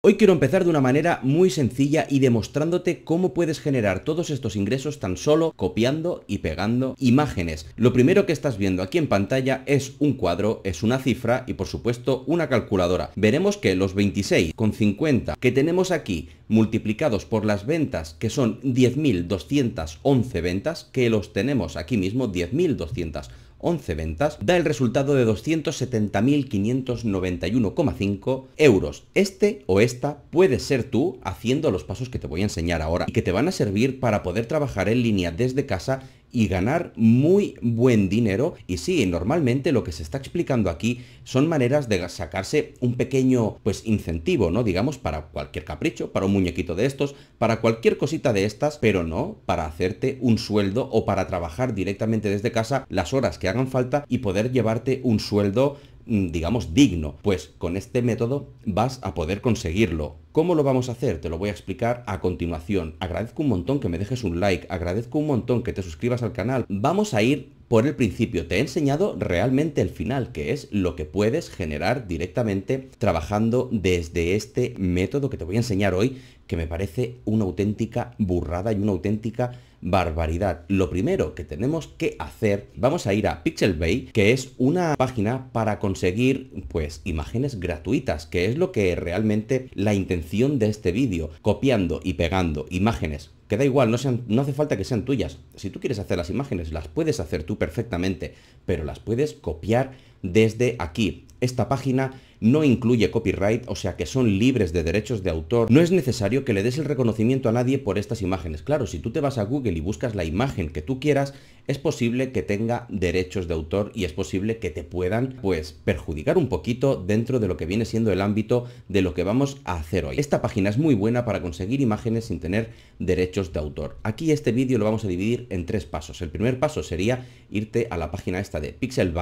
Hoy quiero empezar de una manera muy sencilla y demostrándote cómo puedes generar todos estos ingresos tan solo copiando y pegando imágenes. Lo primero que estás viendo aquí en pantalla es un cuadro, es una cifra y por supuesto una calculadora. Veremos que los 26,50 que tenemos aquí multiplicados por las ventas que son 10.211 ventas, que los tenemos aquí mismo 10.211 11 ventas, da el resultado de 270.591,5 euros. Este o esta puede ser tú haciendo los pasos que te voy a enseñar ahora y que te van a servir para poder trabajar en línea desde casa y ganar muy buen dinero. Y sí, normalmente lo que se está explicando aquí son maneras de sacarse un pequeño pues incentivo, ¿no? Digamos, para cualquier capricho, para un muñequito de estos, para cualquier cosita de estas, pero no para hacerte un sueldo o para trabajar directamente desde casa las horas que hagan falta y poder llevarte un sueldo Mm, digamos, digno. Pues con este método vas a poder conseguirlo. ¿Cómo lo vamos a hacer? Te lo voy a explicar a continuación. Agradezco un montón que me dejes un like, agradezco un montón que te suscribas al canal. Vamos a ir por el principio. Te he enseñado realmente el final, que es lo que puedes generar directamente trabajando desde este método que te voy a enseñar hoy, que me parece una auténtica burrada y una auténtica barbaridad. Lo primero que tenemos que hacer, vamos a ir a pixel bay que es una página para conseguir pues imágenes gratuitas, que es lo que realmente la intención de este vídeo, copiando y pegando imágenes que da igual, no, sean, no hace falta que sean tuyas. Si tú quieres hacer las imágenes, las puedes hacer tú perfectamente, pero las puedes copiar desde aquí. Esta página no incluye copyright, o sea que son libres de derechos de autor, no es necesario que le des el reconocimiento a nadie por estas imágenes. Claro, si tú te vas a Google y buscas la imagen que tú quieras, es posible que tenga derechos de autor y es posible que te puedan, pues, perjudicar un poquito dentro de lo que viene siendo el ámbito de lo que vamos a hacer hoy. Esta página es muy buena para conseguir imágenes sin tener derechos de autor. Aquí este vídeo lo vamos a dividir en tres pasos. El primer paso sería irte a la página esta de Pixel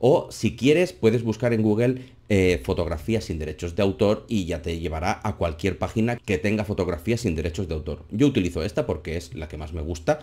o si quieres, puedes buscar en Google eh, fotografías sin derechos de autor y ya te llevará a cualquier página que tenga fotografías sin derechos de autor. Yo utilizo esta porque es la que más me gusta.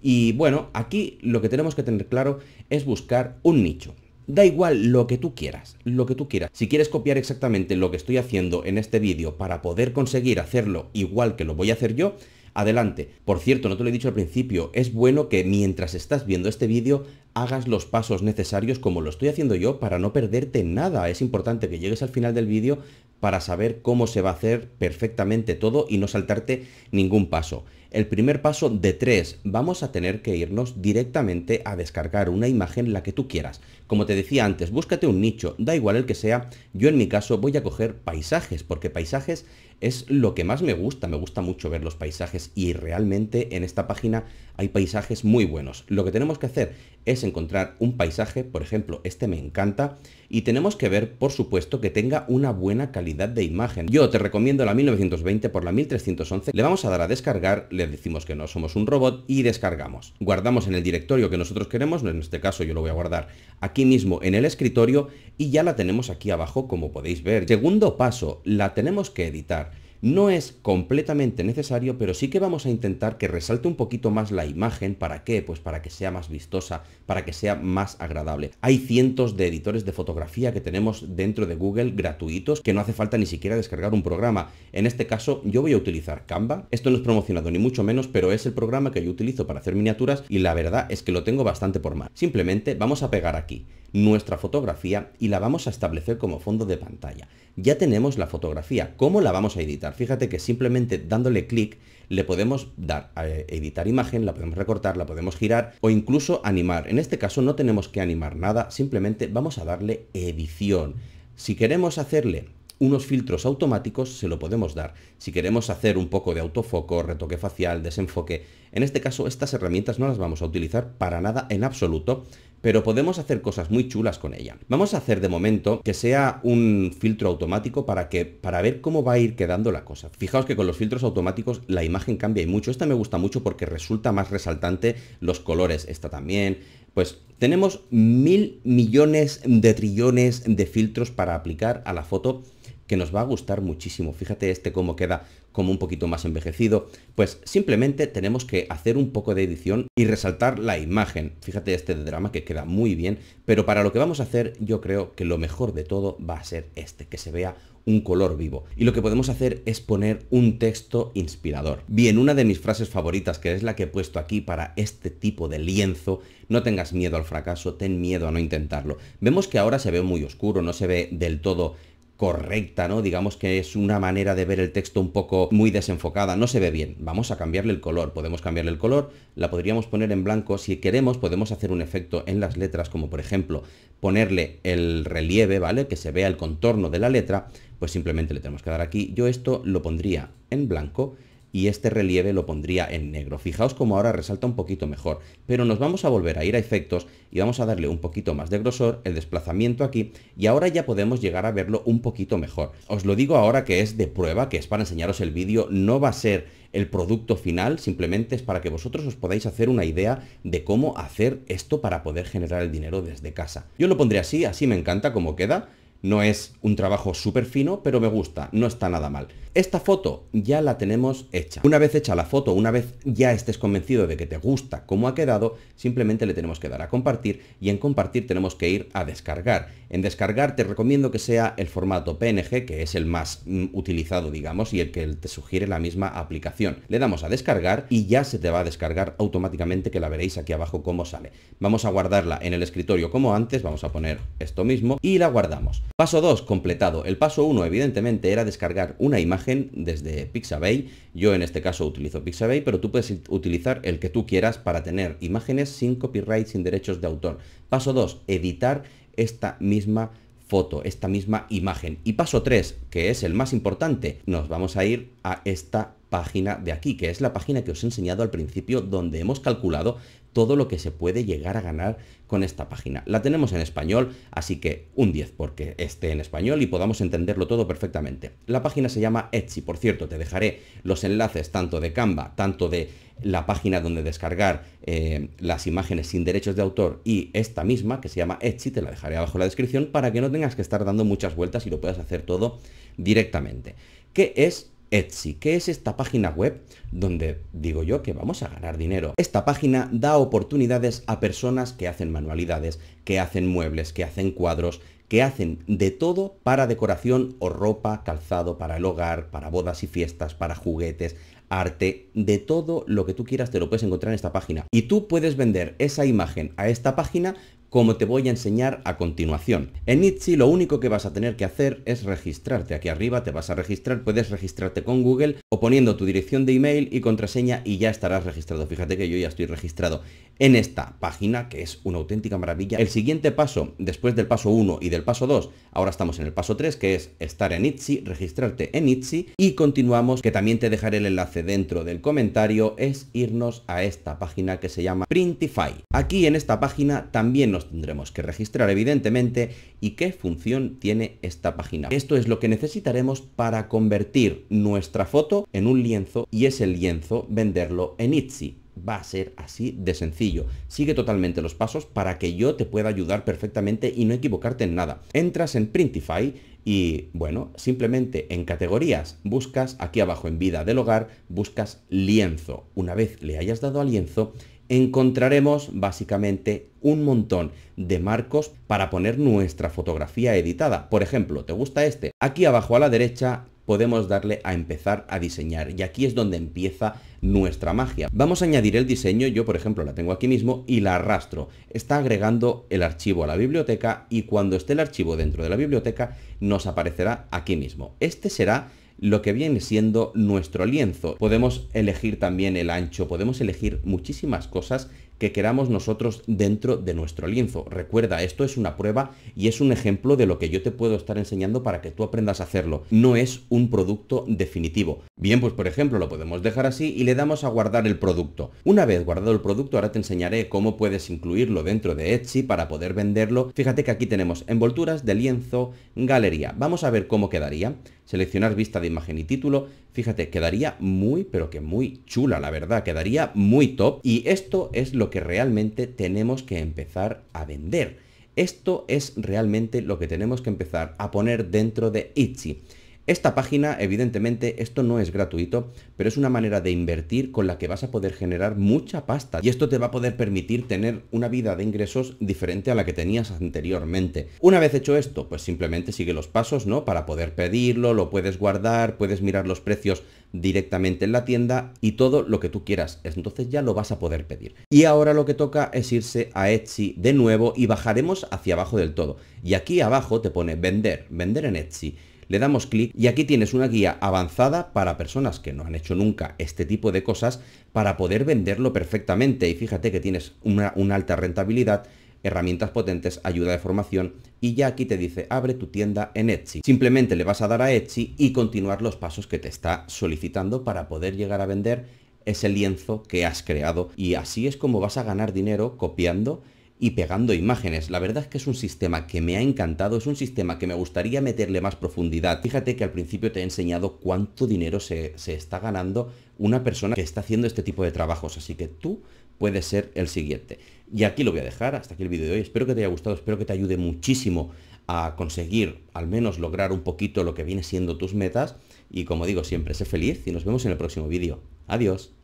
Y bueno, aquí lo que tenemos que tener claro es buscar un nicho. Da igual lo que tú quieras, lo que tú quieras. Si quieres copiar exactamente lo que estoy haciendo en este vídeo para poder conseguir hacerlo igual que lo voy a hacer yo, adelante. Por cierto, no te lo he dicho al principio, es bueno que mientras estás viendo este vídeo hagas los pasos necesarios como lo estoy haciendo yo para no perderte nada. Es importante que llegues al final del vídeo para saber cómo se va a hacer perfectamente todo y no saltarte ningún paso. El primer paso de tres, vamos a tener que irnos directamente a descargar una imagen la que tú quieras. Como te decía antes, búscate un nicho, da igual el que sea, yo en mi caso voy a coger paisajes, porque paisajes es lo que más me gusta, me gusta mucho ver los paisajes y realmente en esta página hay paisajes muy buenos. Lo que tenemos que hacer es encontrar un paisaje, por ejemplo, este me encanta, y tenemos que ver, por supuesto, que tenga una buena calidad de imagen. Yo te recomiendo la 1920 por la 1311, le vamos a dar a descargar, le decimos que no somos un robot y descargamos. Guardamos en el directorio que nosotros queremos, en este caso yo lo voy a guardar aquí mismo en el escritorio y ya la tenemos aquí abajo como podéis ver. Segundo paso, la tenemos que editar. No es completamente necesario, pero sí que vamos a intentar que resalte un poquito más la imagen. ¿Para qué? Pues para que sea más vistosa, para que sea más agradable. Hay cientos de editores de fotografía que tenemos dentro de Google gratuitos que no hace falta ni siquiera descargar un programa. En este caso yo voy a utilizar Canva. Esto no es promocionado ni mucho menos, pero es el programa que yo utilizo para hacer miniaturas y la verdad es que lo tengo bastante por mal. Simplemente vamos a pegar aquí nuestra fotografía y la vamos a establecer como fondo de pantalla. Ya tenemos la fotografía. ¿Cómo la vamos a editar? Fíjate que simplemente dándole clic le podemos dar a eh, editar imagen, la podemos recortar, la podemos girar o incluso animar. En este caso no tenemos que animar nada, simplemente vamos a darle edición. Si queremos hacerle unos filtros automáticos se lo podemos dar. Si queremos hacer un poco de autofoco, retoque facial, desenfoque, en este caso estas herramientas no las vamos a utilizar para nada en absoluto, pero podemos hacer cosas muy chulas con ella. Vamos a hacer de momento que sea un filtro automático para que para ver cómo va a ir quedando la cosa. Fijaos que con los filtros automáticos la imagen cambia y mucho. Esta me gusta mucho porque resulta más resaltante los colores. Esta también. Pues tenemos mil millones de trillones de filtros para aplicar a la foto que nos va a gustar muchísimo. Fíjate este cómo queda como un poquito más envejecido, pues simplemente tenemos que hacer un poco de edición y resaltar la imagen. Fíjate este drama que queda muy bien, pero para lo que vamos a hacer yo creo que lo mejor de todo va a ser este, que se vea un color vivo. Y lo que podemos hacer es poner un texto inspirador. Bien, una de mis frases favoritas, que es la que he puesto aquí para este tipo de lienzo, no tengas miedo al fracaso, ten miedo a no intentarlo. Vemos que ahora se ve muy oscuro, no se ve del todo correcta, ¿no? Digamos que es una manera de ver el texto un poco muy desenfocada, no se ve bien. Vamos a cambiarle el color, podemos cambiarle el color, la podríamos poner en blanco, si queremos podemos hacer un efecto en las letras, como por ejemplo ponerle el relieve, ¿vale? Que se vea el contorno de la letra, pues simplemente le tenemos que dar aquí. Yo esto lo pondría en blanco y este relieve lo pondría en negro. Fijaos como ahora resalta un poquito mejor, pero nos vamos a volver a ir a efectos y vamos a darle un poquito más de grosor, el desplazamiento aquí y ahora ya podemos llegar a verlo un poquito mejor. Os lo digo ahora que es de prueba, que es para enseñaros el vídeo, no va a ser el producto final, simplemente es para que vosotros os podáis hacer una idea de cómo hacer esto para poder generar el dinero desde casa. Yo lo pondré así, así me encanta como queda, no es un trabajo súper fino, pero me gusta, no está nada mal. Esta foto ya la tenemos hecha. Una vez hecha la foto, una vez ya estés convencido de que te gusta cómo ha quedado, simplemente le tenemos que dar a compartir y en compartir tenemos que ir a descargar. En descargar te recomiendo que sea el formato PNG, que es el más mm, utilizado, digamos, y el que te sugiere la misma aplicación. Le damos a descargar y ya se te va a descargar automáticamente, que la veréis aquí abajo cómo sale. Vamos a guardarla en el escritorio como antes, vamos a poner esto mismo y la guardamos. Paso 2 completado. El paso 1 evidentemente era descargar una imagen desde Pixabay. Yo en este caso utilizo Pixabay, pero tú puedes utilizar el que tú quieras para tener imágenes sin copyright, sin derechos de autor. Paso 2, editar esta misma foto, esta misma imagen. Y paso 3, que es el más importante, nos vamos a ir a esta página de aquí, que es la página que os he enseñado al principio donde hemos calculado todo lo que se puede llegar a ganar con esta página. La tenemos en español, así que un 10 porque esté en español y podamos entenderlo todo perfectamente. La página se llama Etsy, por cierto, te dejaré los enlaces tanto de Canva, tanto de la página donde descargar eh, las imágenes sin derechos de autor y esta misma que se llama Etsy, te la dejaré abajo en la descripción para que no tengas que estar dando muchas vueltas y lo puedas hacer todo directamente. ¿Qué es Etsy, que es esta página web donde digo yo que vamos a ganar dinero. Esta página da oportunidades a personas que hacen manualidades, que hacen muebles, que hacen cuadros, que hacen de todo para decoración o ropa, calzado para el hogar, para bodas y fiestas, para juguetes, arte, de todo lo que tú quieras te lo puedes encontrar en esta página. Y tú puedes vender esa imagen a esta página como te voy a enseñar a continuación. En itzy lo único que vas a tener que hacer es registrarte. Aquí arriba te vas a registrar, puedes registrarte con Google o poniendo tu dirección de email y contraseña y ya estarás registrado. Fíjate que yo ya estoy registrado en esta página que es una auténtica maravilla. El siguiente paso, después del paso 1 y del paso 2, ahora estamos en el paso 3 que es estar en itzy registrarte en itzy y continuamos, que también te dejaré el enlace dentro del comentario, es irnos a esta página que se llama Printify. Aquí en esta página también nos tendremos que registrar evidentemente y qué función tiene esta página. Esto es lo que necesitaremos para convertir nuestra foto en un lienzo y ese lienzo venderlo en Etsy va a ser así de sencillo. Sigue totalmente los pasos para que yo te pueda ayudar perfectamente y no equivocarte en nada. Entras en Printify y, bueno, simplemente en categorías buscas, aquí abajo en vida del hogar, buscas lienzo. Una vez le hayas dado a lienzo, encontraremos básicamente un montón de marcos para poner nuestra fotografía editada. Por ejemplo, ¿te gusta este? Aquí abajo a la derecha podemos darle a empezar a diseñar y aquí es donde empieza nuestra magia. Vamos a añadir el diseño, yo por ejemplo la tengo aquí mismo y la arrastro. Está agregando el archivo a la biblioteca y cuando esté el archivo dentro de la biblioteca nos aparecerá aquí mismo. Este será lo que viene siendo nuestro lienzo. Podemos elegir también el ancho, podemos elegir muchísimas cosas que queramos nosotros dentro de nuestro lienzo. Recuerda, esto es una prueba y es un ejemplo de lo que yo te puedo estar enseñando para que tú aprendas a hacerlo. No es un producto definitivo. Bien, pues por ejemplo lo podemos dejar así y le damos a guardar el producto. Una vez guardado el producto, ahora te enseñaré cómo puedes incluirlo dentro de Etsy para poder venderlo. Fíjate que aquí tenemos envolturas de lienzo, galería. Vamos a ver cómo quedaría seleccionar vista de imagen y título, fíjate, quedaría muy, pero que muy chula, la verdad, quedaría muy top. Y esto es lo que realmente tenemos que empezar a vender. Esto es realmente lo que tenemos que empezar a poner dentro de Ichi. Esta página, evidentemente, esto no es gratuito, pero es una manera de invertir con la que vas a poder generar mucha pasta y esto te va a poder permitir tener una vida de ingresos diferente a la que tenías anteriormente. Una vez hecho esto, pues simplemente sigue los pasos, ¿no? Para poder pedirlo, lo puedes guardar, puedes mirar los precios directamente en la tienda y todo lo que tú quieras. Entonces ya lo vas a poder pedir. Y ahora lo que toca es irse a Etsy de nuevo y bajaremos hacia abajo del todo. Y aquí abajo te pone vender, vender en Etsy le damos clic y aquí tienes una guía avanzada para personas que no han hecho nunca este tipo de cosas para poder venderlo perfectamente y fíjate que tienes una, alta rentabilidad herramientas potentes, ayuda de formación y ya aquí te dice abre tu tienda en Etsy. Simplemente le vas a dar a Etsy y continuar los pasos que te está solicitando para poder llegar a vender ese lienzo que has creado y así es como vas a ganar dinero copiando y pegando imágenes. La verdad es que es un sistema que me ha encantado, es un sistema que me gustaría meterle más profundidad. Fíjate que al principio te he enseñado cuánto dinero se, está ganando una persona que está haciendo este tipo de trabajos, así que tú puedes ser el siguiente. Y aquí lo voy a dejar, hasta aquí el vídeo de hoy. Espero que te haya gustado, espero que te ayude muchísimo a conseguir, al menos lograr un poquito lo que viene siendo tus metas. Y como digo siempre, sé feliz y nos vemos en el próximo vídeo. Adiós.